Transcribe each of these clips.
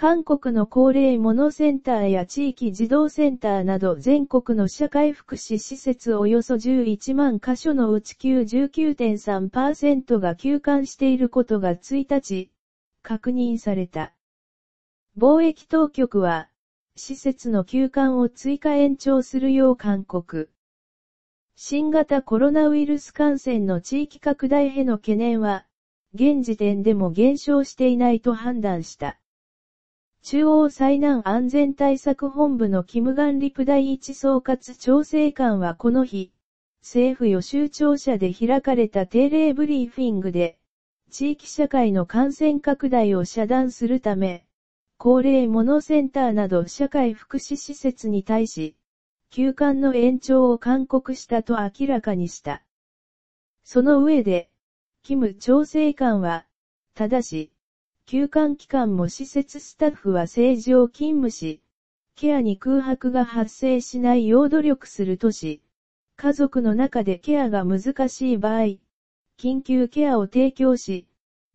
韓国の高齢者センターや地域児童センターなど全国の社会福祉施設およそ11万箇所のうち99.3%が休館していることが1日、確認された。貿易当局は、施設の休館を追加延長するよう勧告。新型コロナウイルス感染の地域拡大への懸念は、現時点でも減少していないと判断した。中央災難安全対策本部のキムガンリプ第一総括調整官はこの日、政府予習庁舎で開かれた定例ブリーフィングで、地域社会の感染拡大を遮断するため、高齢モノセンターなど社会福祉施設に対し、休館の延長を勧告したと明らかにした。その上で、キム調整官は、ただし、休館期間も施設スタッフは正常勤務し、ケアに空白が発生しないよう努力するとし、家族の中でケアが難しい場合、緊急ケアを提供し、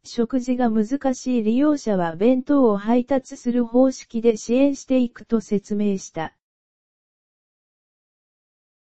食事が難しい利用者は弁当を配達する方式で支援していくと説明した。